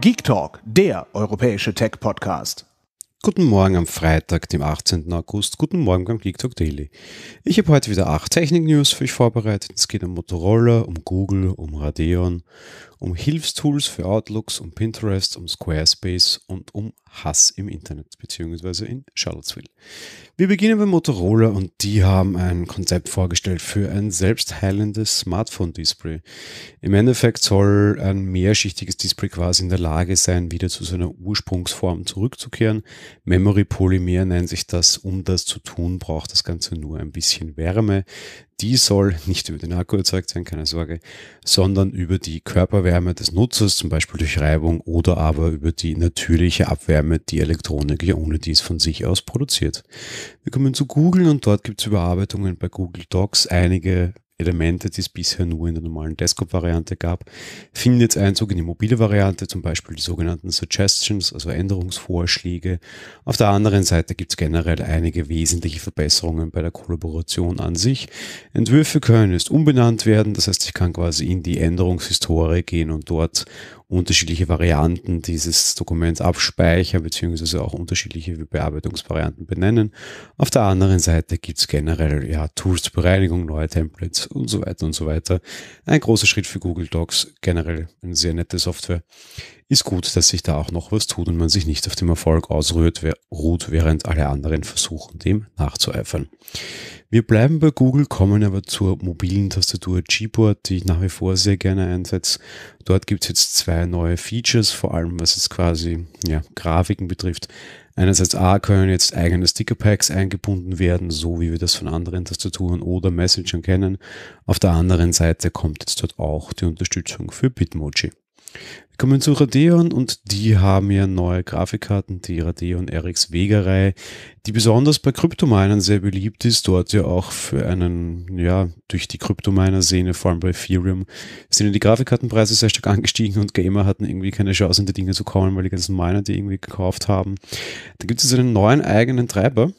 Geek Talk, der europäische Tech-Podcast. Guten Morgen am Freitag, dem 18. August. Guten Morgen beim Geek Talk Daily. Ich habe heute wieder acht Technik-News für euch vorbereitet. Es geht um Motorola, um Google, um Radeon, um Hilfstools für Outlooks, um Pinterest, um Squarespace und um Hass im Internet bzw. in Charlottesville. Wir beginnen bei Motorola und die haben ein Konzept vorgestellt für ein selbstheilendes Smartphone-Display. Im Endeffekt soll ein mehrschichtiges Display quasi in der Lage sein, wieder zu seiner Ursprungsform zurückzukehren. Memory Polymer nennt sich das. Um das zu tun, braucht das Ganze nur ein bisschen Wärme die soll nicht über den Akku erzeugt sein, keine Sorge, sondern über die Körperwärme des Nutzers, zum Beispiel durch Reibung oder aber über die natürliche Abwärme, die Elektronik ja ohne dies von sich aus produziert. Wir kommen zu Google und dort gibt es Überarbeitungen bei Google Docs, einige Elemente, die es bisher nur in der normalen Desktop-Variante gab, finden jetzt Einzug in die mobile Variante, zum Beispiel die sogenannten Suggestions, also Änderungsvorschläge. Auf der anderen Seite gibt es generell einige wesentliche Verbesserungen bei der Kollaboration an sich. Entwürfe können jetzt umbenannt werden, das heißt, ich kann quasi in die Änderungshistorie gehen und dort unterschiedliche Varianten dieses Dokuments abspeichern, beziehungsweise auch unterschiedliche Bearbeitungsvarianten benennen. Auf der anderen Seite gibt es generell ja, Tools zur Bereinigung, neue Templates und so weiter und so weiter. Ein großer Schritt für Google Docs, generell eine sehr nette Software. Ist gut, dass sich da auch noch was tut und man sich nicht auf dem Erfolg ausruht, während alle anderen versuchen, dem nachzueifern. Wir bleiben bei Google, kommen aber zur mobilen Tastatur Gboard, die ich nach wie vor sehr gerne einsetze. Dort gibt es jetzt zwei neue Features, vor allem was es quasi ja, Grafiken betrifft. Einerseits A können jetzt eigene Stickerpacks eingebunden werden, so wie wir das von anderen Tastaturen oder Messengern kennen. Auf der anderen Seite kommt jetzt dort auch die Unterstützung für Bitmoji. Wir kommen zu Radeon und die haben ja neue Grafikkarten, die Radeon RX Vega-Reihe, die besonders bei Kryptominern sehr beliebt ist, dort ja auch für einen, ja, durch die Kryptominer-Szene, vor allem bei Ethereum, sind ja die Grafikkartenpreise sehr stark angestiegen und Gamer hatten irgendwie keine Chance, in die Dinge zu kommen, weil die ganzen Miner die irgendwie gekauft haben. Da gibt es einen neuen eigenen Treiber,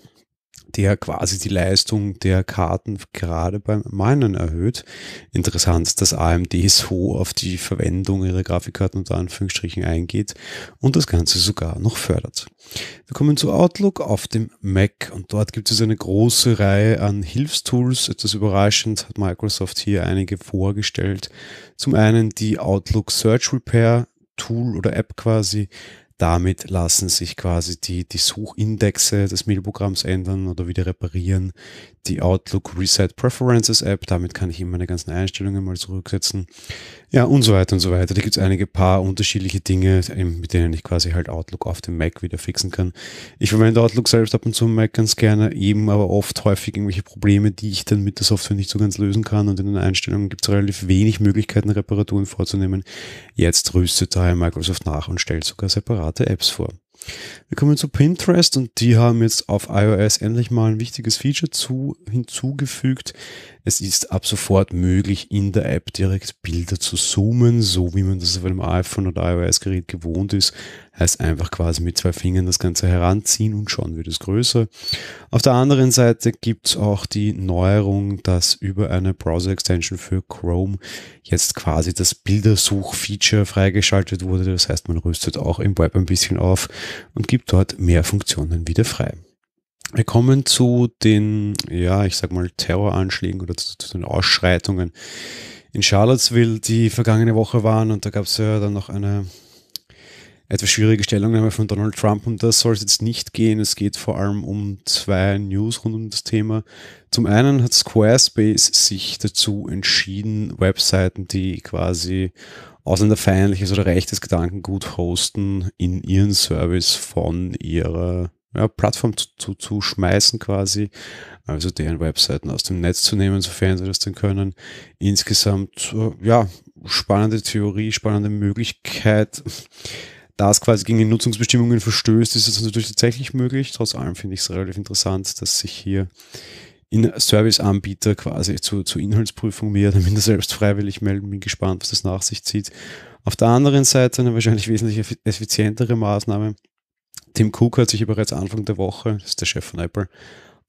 der quasi die Leistung der Karten gerade beim Minen erhöht. Interessant, dass AMD so auf die Verwendung ihrer Grafikkarten unter Anführungsstrichen eingeht und das Ganze sogar noch fördert. Wir kommen zu Outlook auf dem Mac und dort gibt es eine große Reihe an Hilfstools. Etwas überraschend hat Microsoft hier einige vorgestellt. Zum einen die Outlook Search Repair Tool oder App quasi, damit lassen sich quasi die, die Suchindexe des Mailprogramms ändern oder wieder reparieren. Die Outlook Reset Preferences App, damit kann ich eben meine ganzen Einstellungen mal zurücksetzen. Ja, und so weiter und so weiter. Da gibt es einige paar unterschiedliche Dinge, ähm, mit denen ich quasi halt Outlook auf dem Mac wieder fixen kann. Ich verwende Outlook selbst ab und zu am Mac ganz gerne, eben aber oft häufig irgendwelche Probleme, die ich dann mit der Software nicht so ganz lösen kann. Und in den Einstellungen gibt es relativ wenig Möglichkeiten, Reparaturen vorzunehmen. Jetzt rüstet daher Microsoft nach und stellt sogar separat separate Apps vor. Wir kommen zu Pinterest und die haben jetzt auf iOS endlich mal ein wichtiges Feature zu, hinzugefügt, es ist ab sofort möglich, in der App direkt Bilder zu zoomen, so wie man das auf einem iPhone oder iOS-Gerät gewohnt ist. Heißt einfach quasi mit zwei Fingern das Ganze heranziehen und schon wird es größer. Auf der anderen Seite gibt es auch die Neuerung, dass über eine Browser-Extension für Chrome jetzt quasi das Bildersuch-Feature freigeschaltet wurde. Das heißt, man rüstet auch im Web ein bisschen auf und gibt dort mehr Funktionen wieder frei. Wir kommen zu den, ja, ich sag mal, Terroranschlägen oder zu, zu den Ausschreitungen in Charlottesville, die vergangene Woche waren. Und da gab es ja dann noch eine etwas schwierige Stellungnahme von Donald Trump. Und das soll es jetzt nicht gehen. Es geht vor allem um zwei News rund um das Thema. Zum einen hat Squarespace sich dazu entschieden, Webseiten, die quasi ausländerfeindliches oder rechtes Gedankengut hosten, in ihren Service von ihrer ja, Plattform zu, zu, zu schmeißen quasi, also deren Webseiten aus dem Netz zu nehmen, sofern sie das denn können. Insgesamt, äh, ja, spannende Theorie, spannende Möglichkeit. Da es quasi gegen die Nutzungsbestimmungen verstößt, ist es natürlich tatsächlich möglich. Trotz allem finde ich es relativ interessant, dass sich hier in Serviceanbieter quasi zu, zur Inhaltsprüfung mehr oder minder selbst freiwillig melden. Bin gespannt, was das nach sich zieht. Auf der anderen Seite eine wahrscheinlich wesentlich effizientere Maßnahme Tim Cook hat sich bereits Anfang der Woche, das ist der Chef von Apple,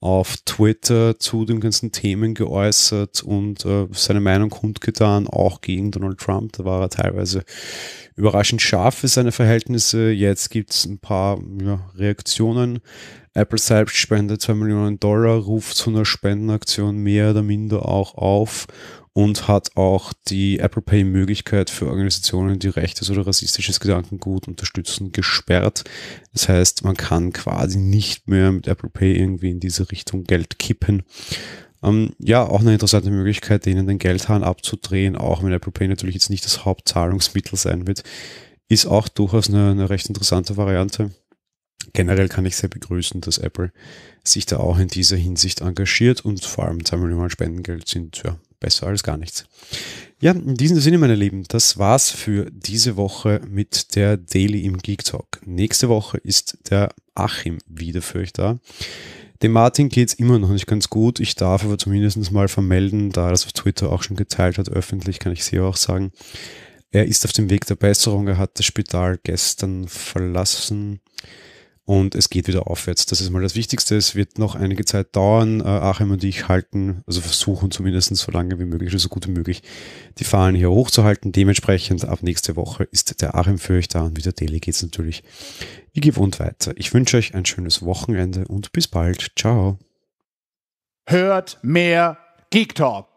auf Twitter zu den ganzen Themen geäußert und äh, seine Meinung kundgetan, auch gegen Donald Trump. Da war er teilweise überraschend scharf für seine Verhältnisse. Jetzt gibt es ein paar ja, Reaktionen. Apple selbst spendet 2 Millionen Dollar, ruft zu einer Spendenaktion mehr oder minder auch auf und hat auch die Apple Pay-Möglichkeit für Organisationen, die rechtes oder rassistisches Gedankengut unterstützen, gesperrt. Das heißt, man kann quasi nicht mehr mit Apple Pay irgendwie in diese Richtung Geld kippen. Ähm, ja, auch eine interessante Möglichkeit, denen den Geldhahn abzudrehen, auch wenn Apple Pay natürlich jetzt nicht das Hauptzahlungsmittel sein wird, ist auch durchaus eine, eine recht interessante Variante generell kann ich sehr begrüßen, dass Apple sich da auch in dieser Hinsicht engagiert und vor allem 2 Millionen Spendengeld sind ja besser als gar nichts. Ja, in diesem Sinne, meine Lieben, das war's für diese Woche mit der Daily im Geek Talk. Nächste Woche ist der Achim wieder für euch da. Dem Martin geht's immer noch nicht ganz gut. Ich darf aber zumindest mal vermelden, da er das auf Twitter auch schon geteilt hat, öffentlich kann ich es hier auch sagen. Er ist auf dem Weg der Besserung. Er hat das Spital gestern verlassen und es geht wieder aufwärts. Das ist mal das Wichtigste. Es wird noch einige Zeit dauern. Äh, Achim und ich halten, also versuchen zumindest so lange wie möglich, so gut wie möglich, die Fahnen hier hochzuhalten. Dementsprechend ab nächste Woche ist der Achim für euch da und wieder Daily geht's natürlich wie gewohnt weiter. Ich wünsche euch ein schönes Wochenende und bis bald. Ciao. Hört mehr Geek Talk.